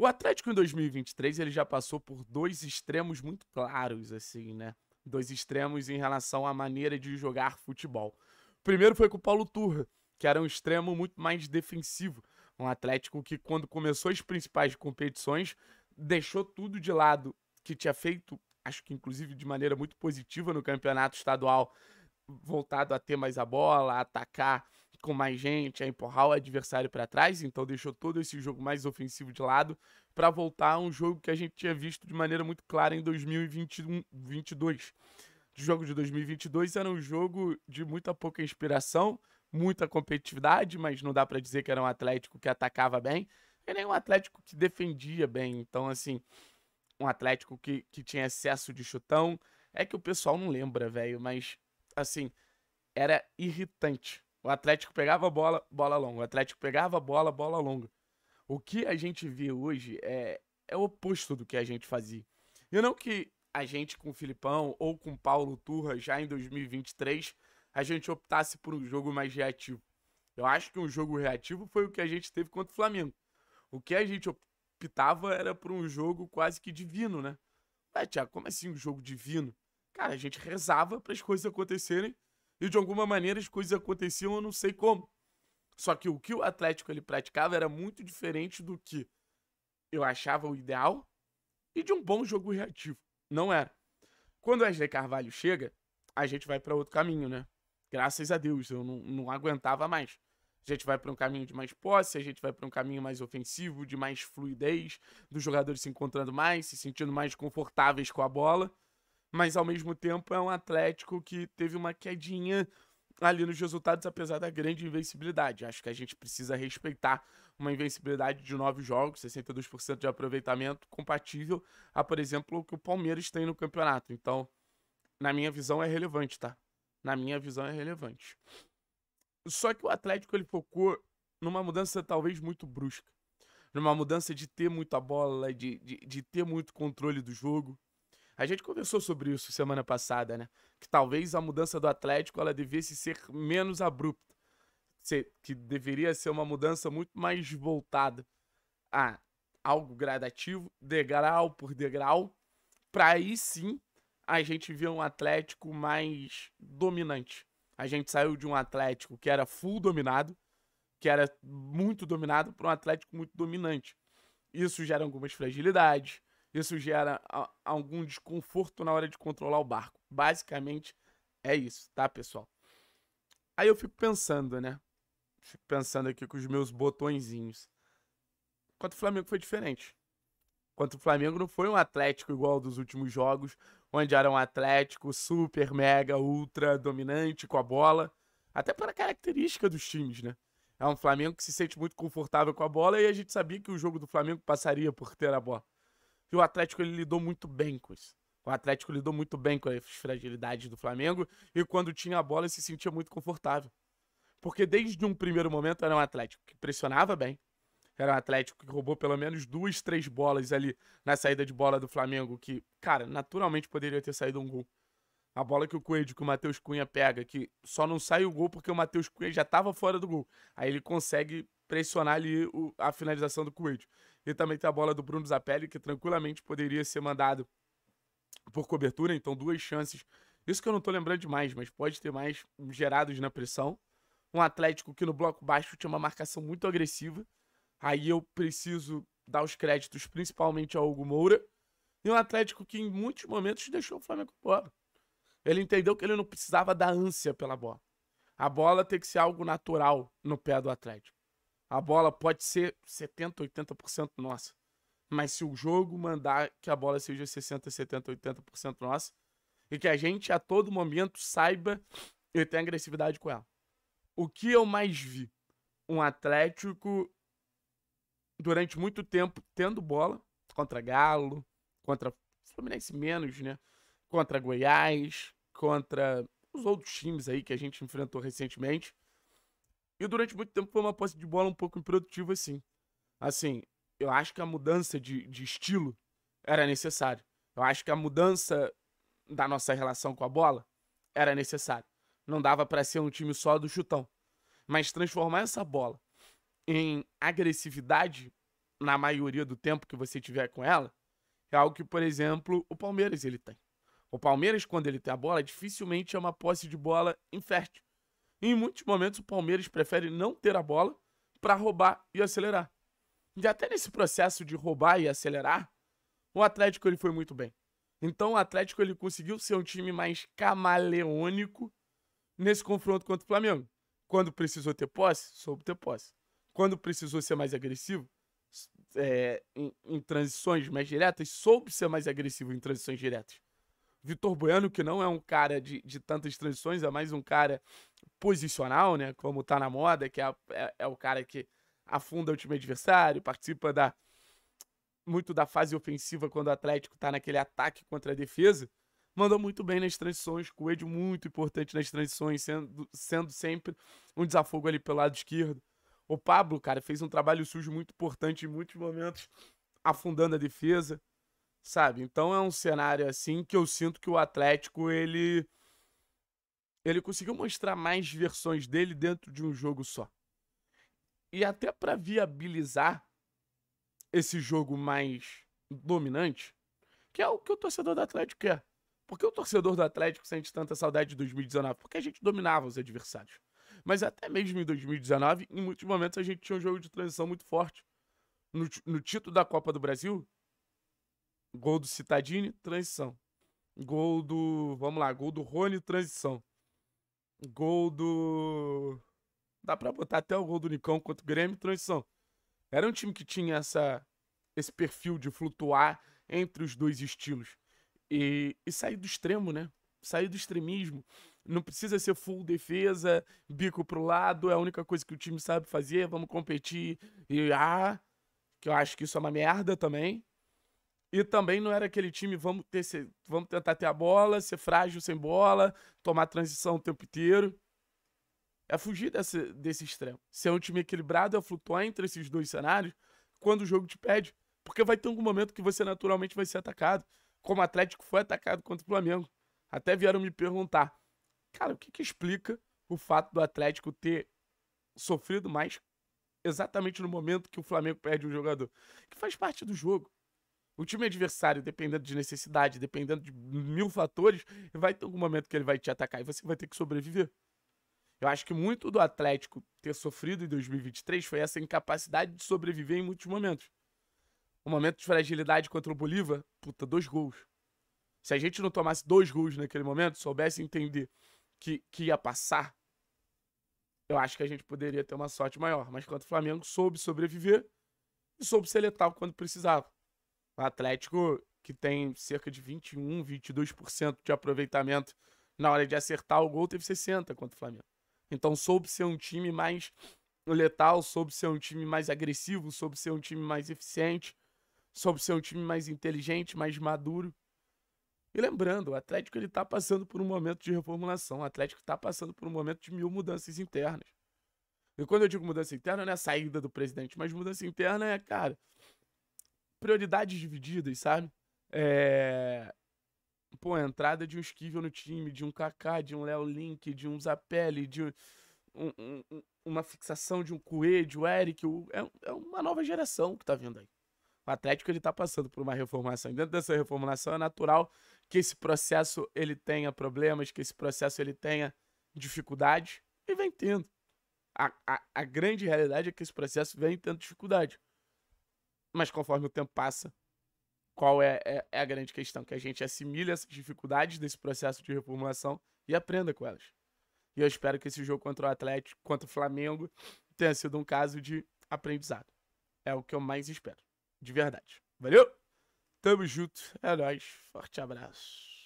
O Atlético em 2023 ele já passou por dois extremos muito claros, assim, né? Dois extremos em relação à maneira de jogar futebol. O primeiro foi com o Paulo Turra, que era um extremo muito mais defensivo. Um Atlético que, quando começou as principais competições, deixou tudo de lado que tinha feito, acho que inclusive de maneira muito positiva no campeonato estadual, voltado a ter mais a bola, a atacar com mais gente, a empurrar o adversário para trás, então deixou todo esse jogo mais ofensivo de lado para voltar a um jogo que a gente tinha visto de maneira muito clara em 2021, 2022. O jogo de 2022 era um jogo de muita pouca inspiração, muita competitividade, mas não dá para dizer que era um Atlético que atacava bem, e nem um Atlético que defendia bem. Então, assim, um Atlético que, que tinha excesso de chutão. É que o pessoal não lembra, velho, mas, assim, era irritante o Atlético pegava bola, bola longa. O Atlético pegava bola, bola longa. O que a gente vê hoje é, é o oposto do que a gente fazia. E não que a gente com o Filipão ou com o Paulo Turra já em 2023 a gente optasse por um jogo mais reativo. Eu acho que um jogo reativo foi o que a gente teve contra o Flamengo. O que a gente optava era por um jogo quase que divino, né? Mas, Tiago, como assim um jogo divino? Cara, a gente rezava para as coisas acontecerem e de alguma maneira as coisas aconteciam, eu não sei como. Só que o que o Atlético ele praticava era muito diferente do que eu achava o ideal e de um bom jogo reativo. Não era. Quando o Wesley Carvalho chega, a gente vai para outro caminho, né? Graças a Deus, eu não, não aguentava mais. A gente vai para um caminho de mais posse, a gente vai para um caminho mais ofensivo, de mais fluidez, dos jogadores se encontrando mais, se sentindo mais confortáveis com a bola mas ao mesmo tempo é um Atlético que teve uma quedinha ali nos resultados, apesar da grande invencibilidade. Acho que a gente precisa respeitar uma invencibilidade de nove jogos, 62% de aproveitamento, compatível a, por exemplo, o que o Palmeiras tem no campeonato. Então, na minha visão, é relevante, tá? Na minha visão, é relevante. Só que o Atlético ele focou numa mudança talvez muito brusca. Numa mudança de ter muita bola, de, de, de ter muito controle do jogo, a gente conversou sobre isso semana passada, né? Que talvez a mudança do Atlético ela devesse ser menos abrupta. Que deveria ser uma mudança muito mais voltada a algo gradativo, degrau por degrau, para aí sim a gente ver um Atlético mais dominante. A gente saiu de um Atlético que era full dominado, que era muito dominado, para um Atlético muito dominante. Isso gera algumas fragilidades, isso gera a, algum desconforto na hora de controlar o barco. Basicamente é isso, tá, pessoal? Aí eu fico pensando, né? Fico pensando aqui com os meus botõezinhos. Quanto o Flamengo foi diferente. Quanto o Flamengo não foi um Atlético igual dos últimos jogos, onde era um Atlético super, mega, ultra dominante com a bola. Até pela característica dos times, né? É um Flamengo que se sente muito confortável com a bola e a gente sabia que o jogo do Flamengo passaria por ter a bola. E o Atlético ele lidou muito bem com isso. O Atlético lidou muito bem com as fragilidades do Flamengo e quando tinha a bola ele se sentia muito confortável. Porque desde um primeiro momento era um Atlético que pressionava bem, era um Atlético que roubou pelo menos duas, três bolas ali na saída de bola do Flamengo, que, cara, naturalmente poderia ter saído um gol. A bola que o Coelho, que o Matheus Cunha pega, que só não sai o gol porque o Matheus Cunha já estava fora do gol. Aí ele consegue pressionar ali a finalização do Coelho. E também tem a bola do Bruno Zapelli, que tranquilamente poderia ser mandado por cobertura. Então, duas chances. Isso que eu não tô lembrando demais, mas pode ter mais gerados na pressão. Um Atlético que no bloco baixo tinha uma marcação muito agressiva. Aí eu preciso dar os créditos principalmente ao Hugo Moura. E um Atlético que em muitos momentos deixou o Flamengo com bola. Ele entendeu que ele não precisava da ânsia pela bola. A bola tem que ser algo natural no pé do Atlético a bola pode ser 70, 80% nossa. Mas se o jogo mandar que a bola seja 60, 70, 80% nossa, e que a gente a todo momento saiba e tenha agressividade com ela. O que eu mais vi? Um Atlético durante muito tempo tendo bola contra Galo, contra Fluminense menos, né? Contra Goiás, contra os outros times aí que a gente enfrentou recentemente. E durante muito tempo foi uma posse de bola um pouco improdutiva, assim. Assim, eu acho que a mudança de, de estilo era necessária. Eu acho que a mudança da nossa relação com a bola era necessária. Não dava para ser um time só do chutão. Mas transformar essa bola em agressividade na maioria do tempo que você tiver com ela é algo que, por exemplo, o Palmeiras ele tem. O Palmeiras, quando ele tem a bola, dificilmente é uma posse de bola infértil. Em muitos momentos, o Palmeiras prefere não ter a bola para roubar e acelerar. E até nesse processo de roubar e acelerar, o Atlético ele foi muito bem. Então o Atlético ele conseguiu ser um time mais camaleônico nesse confronto contra o Flamengo. Quando precisou ter posse, soube ter posse. Quando precisou ser mais agressivo, é, em, em transições mais diretas, soube ser mais agressivo em transições diretas. Vitor Bueno, que não é um cara de, de tantas transições, é mais um cara posicional, né? Como tá na moda, que é, é, é o cara que afunda o time adversário, participa da muito da fase ofensiva quando o Atlético tá naquele ataque contra a defesa. Mandou muito bem nas transições, Coelho muito importante nas transições, sendo, sendo sempre um desafogo ali pelo lado esquerdo. O Pablo, cara, fez um trabalho sujo muito importante em muitos momentos, afundando a defesa sabe? Então é um cenário assim que eu sinto que o Atlético ele ele conseguiu mostrar mais versões dele dentro de um jogo só. E até para viabilizar esse jogo mais dominante, que é o que o torcedor do Atlético quer. Por que o torcedor do Atlético sente tanta saudade de 2019? Porque a gente dominava os adversários. Mas até mesmo em 2019, em muitos momentos a gente tinha um jogo de transição muito forte. No, no título da Copa do Brasil, Gol do Citadini, transição. Gol do. Vamos lá, gol do Rony, transição. Gol do. Dá pra botar até o gol do Nicão contra o Grêmio, transição. Era um time que tinha essa, esse perfil de flutuar entre os dois estilos. E, e sair do extremo, né? Sair do extremismo. Não precisa ser full defesa, bico pro lado, é a única coisa que o time sabe fazer, vamos competir. E ah, que eu acho que isso é uma merda também. E também não era aquele time, vamos, ter, vamos tentar ter a bola, ser frágil sem bola, tomar transição o tempo inteiro. É fugir desse, desse extremo. Ser um time equilibrado é flutuar entre esses dois cenários quando o jogo te pede. Porque vai ter algum momento que você naturalmente vai ser atacado. Como o Atlético foi atacado contra o Flamengo. Até vieram me perguntar, cara, o que, que explica o fato do Atlético ter sofrido mais exatamente no momento que o Flamengo perde um jogador? Que faz parte do jogo. O time adversário, dependendo de necessidade, dependendo de mil fatores, vai ter algum momento que ele vai te atacar e você vai ter que sobreviver. Eu acho que muito do Atlético ter sofrido em 2023 foi essa incapacidade de sobreviver em muitos momentos. O momento de fragilidade contra o Bolívar, puta, dois gols. Se a gente não tomasse dois gols naquele momento, soubesse entender que, que ia passar, eu acho que a gente poderia ter uma sorte maior. Mas quanto o Flamengo soube sobreviver e soube ser letal quando precisava. O Atlético, que tem cerca de 21, 22% de aproveitamento na hora de acertar o gol, teve 60% contra o Flamengo. Então soube ser um time mais letal, soube ser um time mais agressivo, soube ser um time mais eficiente, soube ser um time mais inteligente, mais maduro. E lembrando, o Atlético ele está passando por um momento de reformulação, o Atlético está passando por um momento de mil mudanças internas. E quando eu digo mudança interna, não é a saída do presidente, mas mudança interna é, cara, prioridades divididas, sabe? É... Pô, a entrada de um Esquivel no time, de um Kaká, de um Léo Link, de um Zapelli, de um, um, um, uma fixação de um Coelho, de um Eric. É, é, uma nova geração que tá vindo aí. O Atlético ele tá passando por uma reformação. E dentro dessa reformulação é natural que esse processo ele tenha problemas, que esse processo ele tenha dificuldades e vem tendo. A, a, a grande realidade é que esse processo vem tendo dificuldade. Mas conforme o tempo passa, qual é, é, é a grande questão? Que a gente assimile essas dificuldades desse processo de reformulação e aprenda com elas. E eu espero que esse jogo contra o Atlético, contra o Flamengo, tenha sido um caso de aprendizado. É o que eu mais espero. De verdade. Valeu? Tamo junto. É nóis. Forte abraço.